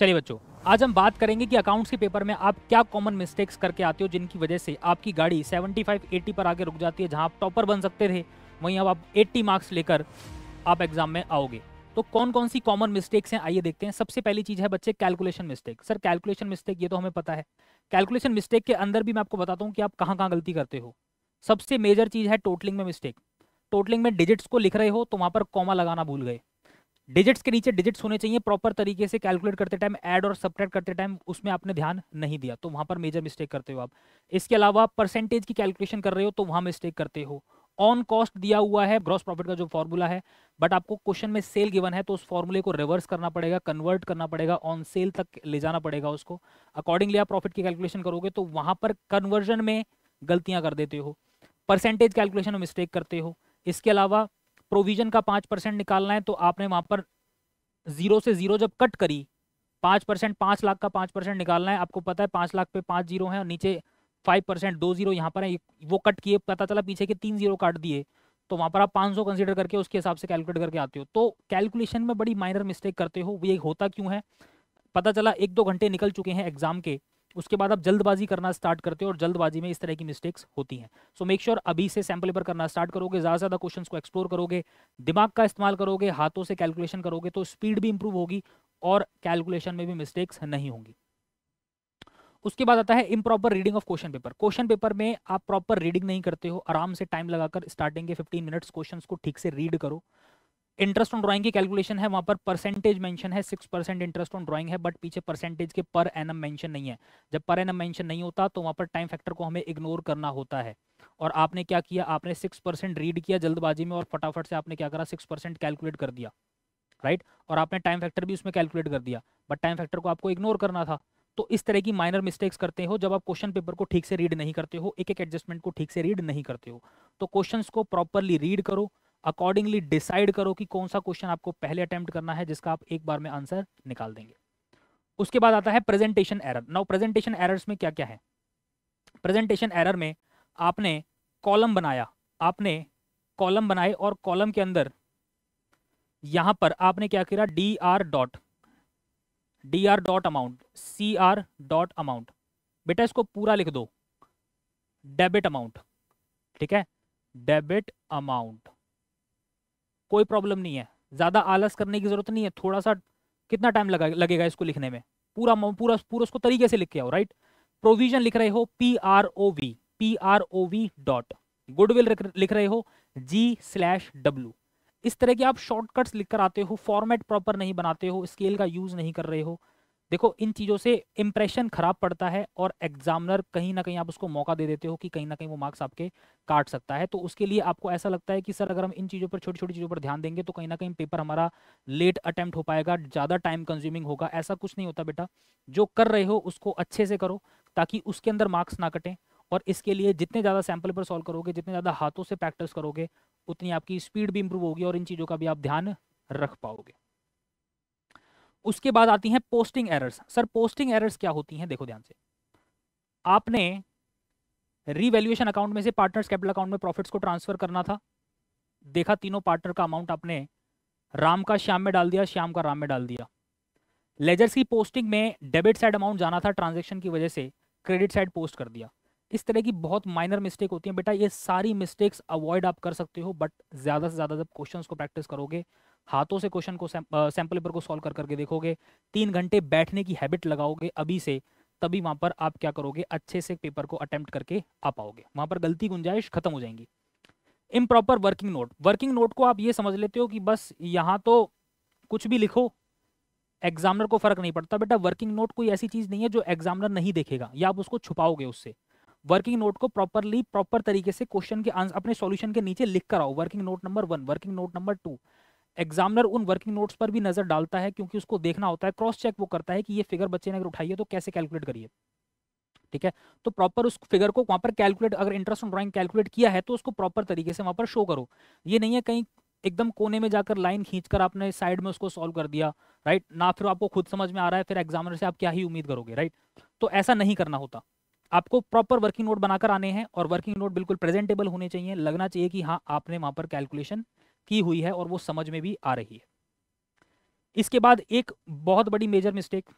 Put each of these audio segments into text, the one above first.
चलिए बच्चों आज हम बात करेंगे कि अकाउंट्स के पेपर में आप क्या कॉमन मिस्टेक्स करके आते हो जिनकी वजह से आपकी गाड़ी 75 80 पर आगे रुक जाती है जहां आप टॉपर बन सकते थे वहीं अब आप 80 मार्क्स लेकर आप एग्जाम में आओगे तो कौन कौन सी कॉमन मिस्टेक्स हैं आइए देखते हैं सबसे पहली चीज़ है बच्चे calculation mistake sir calculation mistake ये तो हमें पता है कैलकुलेशन मिस्टेक के अंदर भी मैं आपको बताता हूँ कि आप कहाँ कहाँ गलती करते हो सबसे मेजर चीज़ है टोटलिंग में मिस्टेक टोटलिंग में डिजिट्स को लिख रहे हो तो वहाँ पर कॉमा लगाना भूल गए डिजिट्स के नीचे डिजिट्स होने चाहिए प्रॉपर तरीके से कैलकुलेट करते टाइम ऐड और सब्ट्रैक्ट करते टाइम उसमें आपने ध्यान नहीं दिया तो वहां पर मेजर मिस्टेक करते हो आप इसके अलावा परसेंटेज की कैलकुलेशन कर रहे हो तो वहां मिस्टेक करते हो ऑन कॉस्ट दिया हुआ है ग्रॉस प्रॉफिट का जो फॉर्मूला है बट आपको क्वेश्चन में सेल गिवन है तो उस फॉर्मूले को रिवर्स करना पड़ेगा कन्वर्ट करना पड़ेगा ऑन सेल तक ले जाना पड़ेगा उसको अकॉर्डिंगली आप प्रॉफिट की कैलकुलेशन करोगे तो वहां पर कन्वर्जन में गलतियां कर देते हो परसेंटेज कैलकुलेशन में मिस्टेक करते हो इसके अलावा प्रोविजन का पाँच परसेंट निकालना है तो आपने वहाँ पर जीरो से जीरो जब कट करी पाँच परसेंट पाँच लाख का पाँच परसेंट निकालना है आपको पता है पाँच लाख पे पाँच जीरो है और नीचे फाइव परसेंट दो जीरो यहाँ पर है वो कट किए पता चला पीछे के तीन जीरो काट दिए तो वहाँ पर आप पाँच सौ कंसिडर करके उसके हिसाब से कैलकुलेट करके आते हो तो कैलकुलेशन में बड़ी माइनर मिस्टेक करते हो ये होता क्यों है पता चला एक दो घंटे निकल चुके हैं एग्जाम के उसके बाद आप जल्दबाजी करना स्टार्ट करते हो और जल्दबाजी में इस तरह की मिस्टेक्स होती हैं सो मेक श्योर अभी से सैम्पल पेपर करना स्टार्ट करोगे ज़्यादा से ज़्यादा क्वेश्चन को एक्सप्लोर करोगे दिमाग का इस्तेमाल करोगे हाथों से कैलकुलेशन करोगे तो स्पीड भी इंप्रूव होगी और कैलकुलेशन में भी मिस्टेक्स नहीं होंगी उसके बाद आता है improper reading of question paper question paper में आप प्रॉपर रीडिंग नहीं करते हो आराम से टाइम लगाकर स्टार्टिंग के 15 मिनट्स क्वेश्चंस को ठीक से रीड करो इंटरेस्ट ऑन ड्राइंग की कैलकुलेशन है वहां पर परसेंटेज मेंशन है six percent interest on drawing है बट पीछे परसेंटेज के पर एन मेंशन नहीं है जब पर एन मेंशन नहीं होता तो वहां पर टाइम फैक्टर को हमें इग्नोर करना होता है और आपने क्या किया आपने सिक्स परसेंट रीड किया जल्दबाजी में और फटाफट से आपने क्या करा सिक्स परसेंट कैलकुलेट कर दिया राइट और आपने टाइम फैक्टर भी उसमें कैलकुलेट कर दिया बट टाइम फैक्टर को आपको इग्नोर करना था तो इस तरह की माइनर मिस्टेक्स करते हो जब आप क्वेश्चन पेपर को ठीक से रीड नहीं करते हो एक एक एडजस्टमेंट को ठीक से रीड नहीं करते हो तो क्वेश्चंस को प्रॉपरली रीड करो अकॉर्डिंगली डिसाइड करो कि कौन सा क्वेश्चन आपको पहले अटेम्प्ट करना है जिसका आप एक बार में आंसर निकाल देंगे उसके बाद आता है presentation error now presentation errors में क्या क्या है प्रेजेंटेशन एरर में आपने कॉलम बनाया आपने कॉलम बनाए और कॉलम के अंदर यहां पर आपने क्या किया D R dot D R dot amount C R dot amount बेटा इसको पूरा लिख दो डेबिट अमाउंट ठीक है डेबिट अमाउंट कोई प्रॉब्लम नहीं है ज़्यादा आलस करने की ज़रूरत नहीं है थोड़ा सा कितना टाइम लगा लगेगा इसको लिखने में पूरा पूरा पूरा उसको तरीके से लिख के आओ राइट प्रोविजन लिख रहे हो P R O V P R O V dot goodwill लिख रहे हो जी स्लैश डब्ल्यू इस तरह के आप शॉर्टकट्स लिख कर आते हो फॉर्मेट प्रॉपर नहीं बनाते हो स्केल का यूज़ नहीं कर रहे हो देखो इन चीज़ों से इम्प्रेशन खराब पड़ता है और एग्जामिनर कहीं ना कहीं आप उसको मौका दे देते हो कि कहीं ना कहीं वो मार्क्स आपके काट सकता है तो उसके लिए आपको ऐसा लगता है कि सर अगर हम इन चीज़ों पर छोटी छोटी चीज़ों पर ध्यान देंगे तो कहीं ना कहीं पेपर हमारा लेट अटैम्प्ट हो पाएगा ज़्यादा टाइम कंज्यूमिंग होगा ऐसा कुछ नहीं होता बेटा जो कर रहे हो उसको अच्छे से करो ताकि उसके अंदर मार्क्स ना कटें और इसके लिए जितने ज़्यादा सैम्पल पर सॉल्व करोगे जितने ज़्यादा हाथों से प्रैक्टिस करोगे उतनी आपकी स्पीड भी इम्प्रूव होगी और इन चीज़ों का भी आप ध्यान रख पाओगे उसके बाद आती हैं posting errors sir posting errors क्या होती हैं देखो ध्यान से आपने रीवैल्यूएशन अकाउंट में से पार्टनर्स कैपिटल अकाउंट में प्रॉफिट्स को ट्रांसफर करना था देखा तीनों पार्टनर का अमाउंट आपने राम का श्याम में डाल दिया श्याम का राम में डाल दिया लेजर्स की पोस्टिंग में डेबिट साइड अमाउंट जाना था ट्रांजेक्शन की वजह से क्रेडिट साइड पोस्ट कर दिया इस तरह की बहुत माइनर मिस्टेक होती है बेटा ये सारी मिस्टेक्स अवॉइड आप कर सकते हो बट ज़्यादा से ज़्यादा जब क्वेश्चन को प्रैक्टिस करोगे हाथों से क्वेश्चन को सैंपल पेपर को सॉल्व कर करके देखोगे तीन घंटे बैठने की हैबिट लगाओगे अभी से तभी वहां पर आप क्या करोगे अच्छे से पेपर को अटेम्प्ट करके आ पाओगे वहां पर गलती गुंजाइश खत्म हो जाएंगी improper working note working note को आप ये समझ लेते हो कि बस यहाँ तो कुछ भी लिखो एग्जामिनर को फर्क नहीं पड़ता बेटा वर्किंग नोट कोई ऐसी चीज़ नहीं है जो एग्जामिनर नहीं देखेगा या आप उसको छुपाओगे उससे वर्किंग नोट को प्रॉपरली प्रॉपर तरीके से क्वेश्चन के आंसर अपने सॉल्यूशन के नीचे लिख कर आओ working note number one working note number two examiner उन वर्किंग नोट्स पर भी नजर डालता है क्योंकि उसको देखना होता है क्रॉस चेक वो करता है कि ये फिगर बच्चे ने अगर उठाई है तो कैसे कैलकुलेट करिए ठीक है तो प्रॉपर उस फिगर को वहां पर कैलकुलेट अगर इंटरेस्ट ऑन ड्राइंग कैलकुलेट किया है तो उसको प्रॉपर तरीके से वहां पर शो करो ये नहीं है कहीं एकदम कोने में जाकर लाइन खींचकर आपने साइड में उसको सॉल्व कर दिया राइट ना फिर आपको खुद समझ में आ रहा है फिर एग्जामिनर से आप क्या ही उम्मीद करोगे राइट तो ऐसा नहीं करना होता आपको प्रॉपर वर्किंग नोट बनाकर आने हैं और वर्किंग नोट बिल्कुल प्रेजेंटेबल होने चाहिए लगना चाहिए कि हाँ आपने वहाँ पर कैलकुलेशन की हुई है और वो समझ में भी आ रही है इसके बाद एक बहुत बड़ी major mistake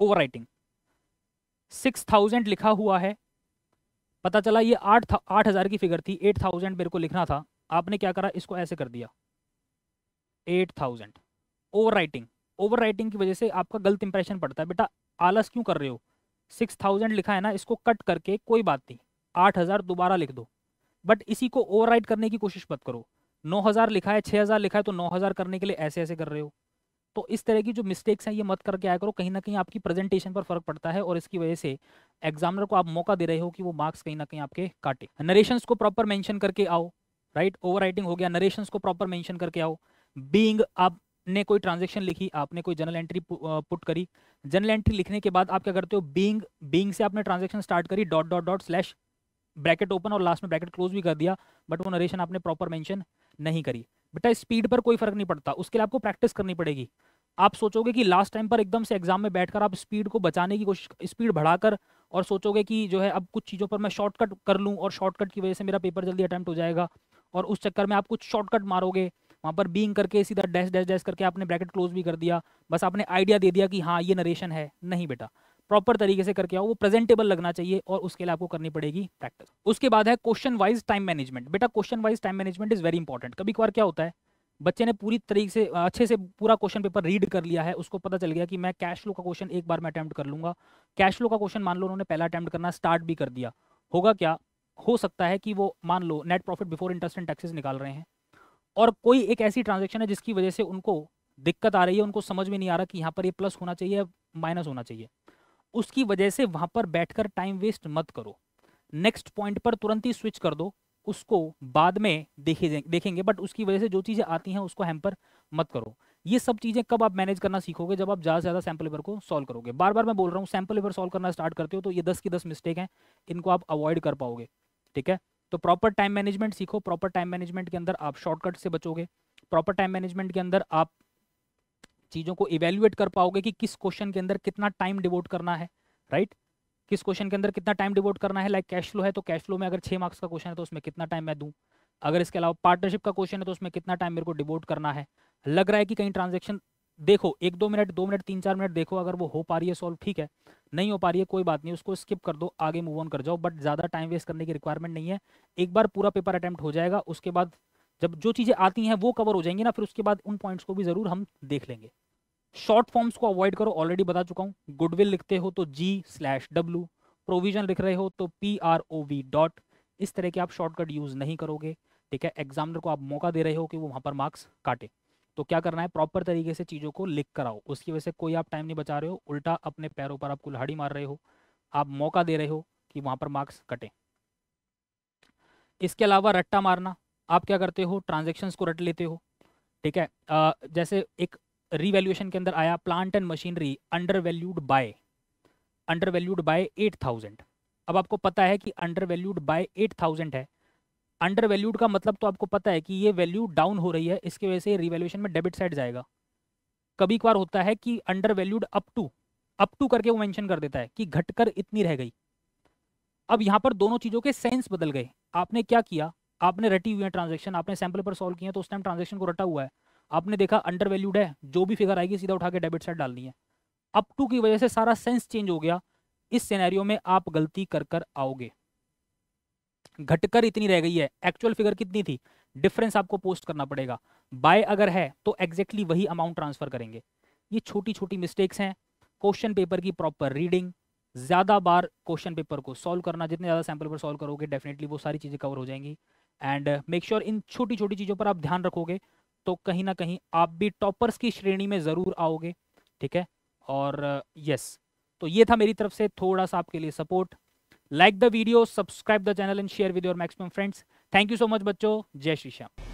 overwriting six thousand लिखा हुआ है पता चला ये आठ आठ हज़ार की फिगर थी एट थाउजेंड मेरे को लिखना था आपने क्या करा इसको ऐसे कर दिया eight thousand overwriting overwriting की वजह से आपका गलत इंप्रेशन पड़ता है बेटा आलस क्यों कर रहे हो सिक्स थाउजेंड लिखा है ना इसको कट करके कोई बात नहीं आठ हज़ार दोबारा लिख दो बट इसी को ओवरराइड करने की कोशिश मत करो नौ हज़ार लिखा है छः हज़ार लिखा है तो नौ हज़ार करने के लिए ऐसे ऐसे कर रहे हो तो इस तरह की जो मिस्टेक्स हैं ये मत करके आया करो कहीं ना कहीं आपकी प्रेजेंटेशन पर फर्क पड़ता है और इसकी वजह से एग्जामिनर को आप मौका दे रहे हो कि वो मार्क्स कहीं ना कहीं आपके काटे नरेशन को प्रॉपर मैंशन करके आओ राइट ओवर हो गया नरेशन को प्रॉपर मैंशन करके आओ बींग आप ने कोई ट्रांजेक्शन लिखी आपने कोई जनरल एंट्री पुट करी जनरल एंट्री लिखने के बाद आप क्या करते हो बींग बींग से आपने ट्रांजेक्शन स्टार्ट करी dot dot dot slash bracket open और लास्ट में ब्रैकेट क्लोज भी कर दिया बट वो नरेशन आपने प्रॉपर मेंशन नहीं करी बेटा स्पीड पर कोई फर्क नहीं पड़ता उसके लिए आपको प्रैक्टिस करनी पड़ेगी आप सोचोगे कि लास्ट टाइम पर एकदम से एग्जाम में बैठकर आप स्पीड को बचाने की कोशिश स्पीड बढ़ाकर और सोचोगे कि जो है अब कुछ चीज़ों पर मैं शॉर्टकट कर लूँ और शॉर्टकट की वजह से मेरा पेपर जल्दी अटैम्प्ट हो जाएगा और उस चक्कर में आप कुछ शॉर्टकट मारोगे वहाँ पर बींग करके सीधा डैश डैश डैश करके आपने ब्रैकेट क्लोज भी कर दिया बस आपने आइडिया दे दिया कि हाँ ये नरेशन है नहीं बेटा प्रॉपर तरीके से करके आओ वो प्रेजेंटेबल लगना चाहिए और उसके लिए आपको करनी पड़ेगी प्रैक्टिस उसके बाद है क्वेश्चन वाइज टाइम मैनेजमेंट बेटा question wise time management is very important कभी कभार क्या होता है बच्चे ने पूरी तरीके से अच्छे से पूरा क्वेश्चन पेपर रीड कर लिया है उसको पता चल गया कि मैं कैश फ्लो का क्वेश्चन एक बार मैं अटैम्प्ट कर लूंगा कैश लो का क्वेश्चन मान लो उन्होंने पहला अटैम्प्ट करना स्टार्ट भी कर दिया होगा क्या हो सकता है कि वो मान लो net profit before interest and taxes निकाल रहे हैं और कोई एक ऐसी ट्रांजेक्शन है जिसकी वजह से उनको दिक्कत आ रही है उनको समझ में नहीं आ रहा कि यहाँ पर ये प्लस होना चाहिए या माइनस होना चाहिए उसकी वजह से वहाँ पर बैठकर टाइम वेस्ट मत करो नेक्स्ट पॉइंट पर तुरंत ही स्विच कर दो उसको बाद में देखे देखेंगे बट उसकी वजह से जो चीज़ें आती हैं उसको हैम्पर मत करो ये सब चीज़ें कब आप मैनेज करना सीखोगे जब आप ज़्यादा से ज़्यादा सैम्पल पेपर को सॉल्व करोगे बार बार मैं बोल रहा हूँ सैम्पल पेपर सॉल्व करना स्टार्ट करते हो तो ये दस की दस मिस्टेक हैं इनको आप अवॉइड कर पाओगे ठीक है तो प्रॉपर टाइम मैनेजमेंट सीखो प्रॉपर टाइम मैनेजमेंट के अंदर आप शॉर्टकट से बचोगे प्रॉपर टाइम मैनेजमेंट के अंदर आप चीज़ों को इवेल्युएट कर पाओगे कि किस क्वेश्चन के अंदर कितना टाइम डिवोट करना है राइट किस क्वेश्चन के अंदर कितना टाइम डिवोट करना है लाइक कैश फ्लो है तो कैश फ्लो में अगर छः मार्क्स का क्वेश्चन है तो उसमें कितना टाइम मैं दूँ अगर इसके अलावा पार्टनरशिप का क्वेश्चन है तो उसमें कितना टाइम मेरे को डिवोट करना है लग रहा है कि कहीं ट्रांजेक्शन देखो एक दो मिनट दो मिनट तीन चार मिनट देखो अगर वो हो पा रही है सॉल्व ठीक है नहीं हो पा रही है कोई बात नहीं उसको स्किप कर दो आगे मूव ऑन कर जाओ बट ज़्यादा टाइम वेस्ट करने की रिक्वायरमेंट नहीं है एक बार पूरा पेपर अटैम्प्ट हो जाएगा उसके बाद जब जो चीज़ें आती हैं वो कवर हो जाएंगी ना फिर उसके बाद उन पॉइंट्स को भी ज़रूर हम देख लेंगे शॉर्ट फॉर्म्स को अवॉइड करो ऑलरेडी बता चुका हूँ गुडविल लिखते हो तो जी स्लैश डब्लू प्रोविजन लिख रहे हो तो P R O V dot इस तरह के आप शॉर्टकट यूज़ नहीं करोगे ठीक है एग्जामिनर को आप मौका दे रहे हो कि वो वहाँ पर मार्क्स काटे तो क्या करना है प्रॉपर तरीके से चीज़ों को लिख कराओ उसकी वजह से कोई आप टाइम नहीं बचा रहे हो उल्टा अपने पैरों पर आप कुल्हाड़ी मार रहे हो आप मौका दे रहे हो कि वहाँ पर मार्क्स कटें इसके अलावा रट्टा मारना आप क्या करते हो ट्रांजेक्शन्स को रट लेते हो ठीक है आ, जैसे एक रिवेल्यूशन के अंदर आया plant and machinery undervalued by undervalued by eight thousand अब आपको पता है कि undervalued by eight thousand है अंडर वैल्यूड का मतलब तो आपको पता है कि ये वैल्यू डाउन हो रही है इसके वजह से रिवेल्यूशन में डेबिट साइड जाएगा कभी कबार होता है कि undervalued up to up to करके वो मेंशन कर देता है कि घटकर इतनी रह गई अब यहाँ पर दोनों चीज़ों के सेंस बदल गए आपने क्या किया आपने रटी हुई है ट्रांजेक्शन आपने सैम्पल पर सॉल्व किया तो उस टाइम ट्रांजेक्शन को रटा हुआ है आपने देखा अंडर वैल्यूड है जो भी फिगर आएगी सीधा उठा के डेबिट साइड डालनी है अप टू की वजह से सारा सेंस चेंज हो गया इस सिनेरियो में आप गलती कर कर आओगे घटकर इतनी रह गई है एक्चुअल फिगर कितनी थी डिफरेंस आपको पोस्ट करना पड़ेगा बाय अगर है तो एग्जैक्टली exactly वही अमाउंट ट्रांसफर करेंगे ये छोटी छोटी मिस्टेक्स हैं क्वेश्चन पेपर की प्रॉपर रीडिंग ज़्यादा बार क्वेश्चन पेपर को सॉल्व करना जितने ज़्यादा सैम्पल पर सॉल्व करोगे डेफिनेटली वो सारी चीज़ें कवर हो जाएंगी एंड मेक श्योर इन छोटी छोटी चीज़ों पर आप ध्यान रखोगे तो कहीं ना कहीं आप भी टॉपर्स की श्रेणी में ज़रूर आओगे ठीक है और यस uh, तो ये था मेरी तरफ से थोड़ा सा आपके लिए support like the video subscribe the channel and share with your maximum friends thank you so much bachcho jai shri shyam